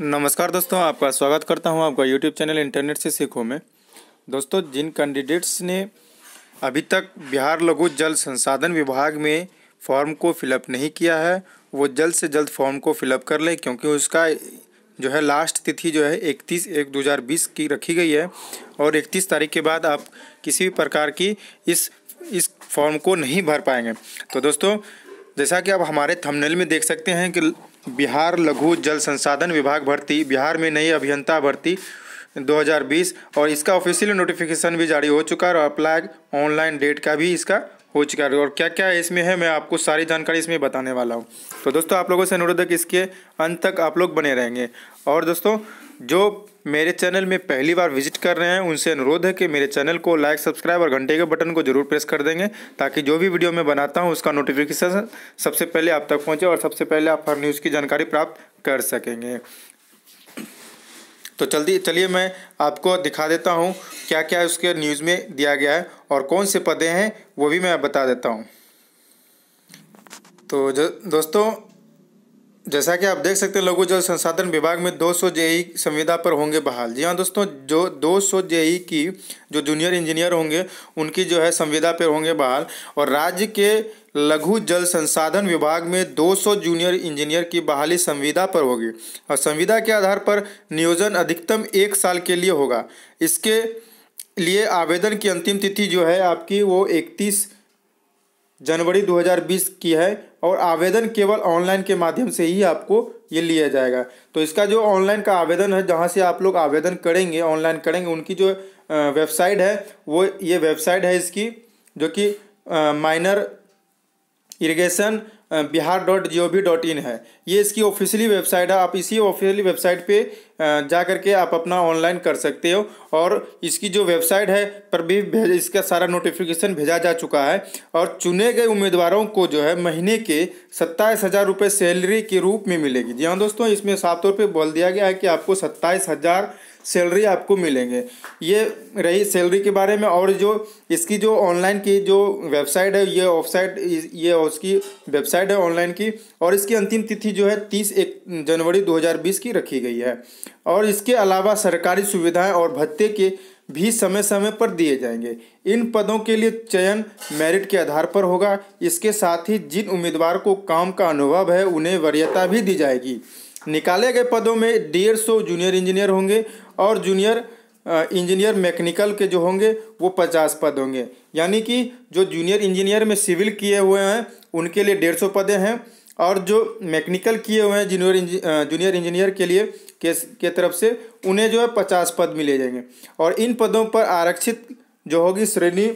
नमस्कार दोस्तों आपका स्वागत करता हूं आपका यूट्यूब चैनल इंटरनेट से सीखो में दोस्तों जिन कैंडिडेट्स ने अभी तक बिहार लघु जल संसाधन विभाग में फॉर्म को फिलअप नहीं किया है वो जल्द से जल्द फॉर्म को फिलअप कर लें क्योंकि उसका जो है लास्ट तिथि जो है इकतीस एक दो हज़ार बीस की रखी गई है और इकतीस तारीख के बाद आप किसी भी प्रकार की इस इस फॉर्म को नहीं भर पाएंगे तो दोस्तों जैसा कि आप हमारे थंबनेल में देख सकते हैं कि बिहार लघु जल संसाधन विभाग भर्ती बिहार में नई अभियंता भर्ती 2020 और इसका ऑफिशियल नोटिफिकेशन भी जारी हो चुका है और अप्लाई ऑनलाइन डेट का भी इसका हो चुका है और क्या क्या इसमें है मैं आपको सारी जानकारी इसमें बताने वाला हूँ तो दोस्तों आप लोगों से अनुरोध है कि इसके अंत तक आप लोग बने रहेंगे और दोस्तों जो मेरे चैनल में पहली बार विजिट कर रहे हैं उनसे अनुरोध है कि मेरे चैनल को लाइक सब्सक्राइब और घंटे के बटन को जरूर प्रेस कर देंगे ताकि जो भी वीडियो मैं बनाता हूँ उसका नोटिफिकेशन सबसे पहले आप तक पहुँचे और सबसे पहले आप हर न्यूज़ की जानकारी प्राप्त कर सकेंगे तो जल्दी चलिए मैं आपको दिखा देता हूँ क्या क्या उसके न्यूज़ में दिया गया है और कौन से पदे हैं वो भी मैं बता देता हूँ तो दोस्तों जैसा कि आप देख सकते हैं लघु जल संसाधन विभाग में 200 सौ जेई संविदा पर होंगे बहाल जी हाँ दोस्तों जो 200 सौ जेई की जो जूनियर इंजीनियर होंगे उनकी जो है संविदा पर होंगे बहाल और राज्य के लघु जल संसाधन विभाग में 200 जूनियर इंजीनियर की बहाली संविदा पर होगी और संविदा के आधार पर नियोजन अधिकतम एक साल के लिए होगा इसके लिए आवेदन की अंतिम तिथि जो है आपकी वो इकतीस जनवरी 2020 की है और आवेदन केवल ऑनलाइन के माध्यम से ही आपको ये लिया जाएगा तो इसका जो ऑनलाइन का आवेदन है जहाँ से आप लोग आवेदन करेंगे ऑनलाइन करेंगे उनकी जो वेबसाइट है वो ये वेबसाइट है इसकी जो कि minor irrigation Bihar dot G O V dot in है ये इसकी ऑफिशियली वेबसाइट है आप इसी ऑफिशियली वेबसाइट पे जा करके आप अपना ऑनलाइन कर सकते हो और इसकी जो वेबसाइट है पर भी इसका सारा नोटिफिकेशन भेजा जा चुका है और चुने गए उम्मीदवारों को जो है महीने के सत्ताईस हज़ार रुपये सैलरी के रूप में मिलेगी जी हाँ दोस्तों इसमें साफ तौर पर बोल दिया गया है कि आपको सत्ताईस हज़ार सैलरी आपको मिलेंगे ये रही सैलरी के बारे में और जो इसकी जो ऑनलाइन की जो वेबसाइट है ये ऑफसाइट ये उसकी वेबसाइट है ऑनलाइन की और इसकी अंतिम तिथि जो है तीस एक जनवरी 2020 की रखी गई है और इसके अलावा सरकारी सुविधाएं और भत्ते के भी समय समय पर दिए जाएंगे इन पदों के लिए चयन मेरिट के आधार पर होगा इसके साथ ही जिन उम्मीदवार को काम का अनुभव है उन्हें वरीयता भी दी जाएगी निकाले गए पदों में डेढ़ सौ जूनियर इंजीनियर होंगे और जूनियर इंजीनियर मैकेनिकल के जो होंगे वो पचास पद होंगे यानी कि जो जूनियर इंजीनियर में सिविल किए हुए हैं उनके लिए डेढ़ सौ पदे हैं और जो मैकेनिकल किए हुए हैं जूनियर जूनियर इंजीनियर के लिए के, के तरफ से उन्हें जो है पचास पद मिले जाएंगे और इन पदों पर आरक्षित जो होगी श्रेणी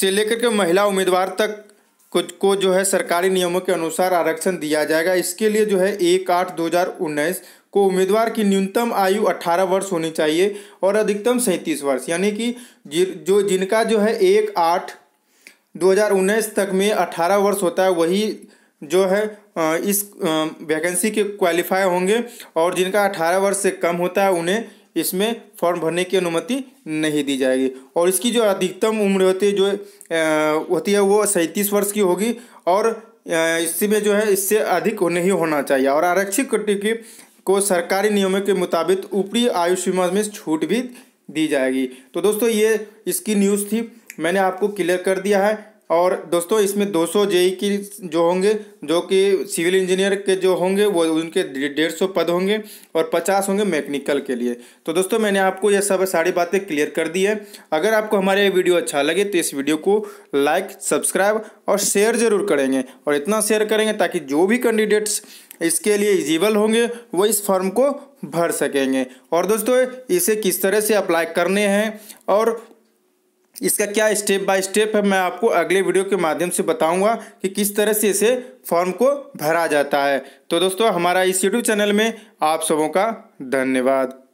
से लेकर के महिला उम्मीदवार तक कुछ को जो है सरकारी नियमों के अनुसार आरक्षण दिया जाएगा इसके लिए जो है एक आठ दो हज़ार उन्नीस को उम्मीदवार की न्यूनतम आयु 18 वर्ष होनी चाहिए और अधिकतम सैंतीस वर्ष यानी कि जो जिनका जो है एक आठ 2019 तक में 18 वर्ष होता है वही जो है इस वैकेंसी के क्वालिफाई होंगे और जिनका 18 वर्ष से कम होता है उन्हें इसमें फॉर्म भरने की अनुमति नहीं दी जाएगी और इसकी जो अधिकतम उम्र होती है जो होती है वो सैंतीस वर्ष की होगी और इसी में जो है इससे अधिक नहीं होना चाहिए और आरक्षित कटिकी को सरकारी नियमों के मुताबिक ऊपरी आयु सीमा में छूट भी दी जाएगी तो दोस्तों ये इसकी न्यूज़ थी मैंने आपको क्लियर कर दिया है और दोस्तों इसमें 200 सौ जेई की जो होंगे जो कि सिविल इंजीनियर के जो होंगे वो उनके डेढ़ सौ पद होंगे और 50 होंगे मैकेनिकल के लिए तो दोस्तों मैंने आपको ये सब सारी बातें क्लियर कर दी है अगर आपको हमारा ये वीडियो अच्छा लगे तो इस वीडियो को लाइक सब्सक्राइब और शेयर ज़रूर करेंगे और इतना शेयर करेंगे ताकि जो भी कैंडिडेट्स इसके लिए इजिबल होंगे वो इस फॉर्म को भर सकेंगे और दोस्तों इसे किस तरह से अप्लाई करने हैं और इसका क्या स्टेप बाय स्टेप है मैं आपको अगले वीडियो के माध्यम से बताऊंगा कि किस तरह से इसे फॉर्म को भरा जाता है तो दोस्तों हमारा इस यूट्यूब चैनल में आप सबों का धन्यवाद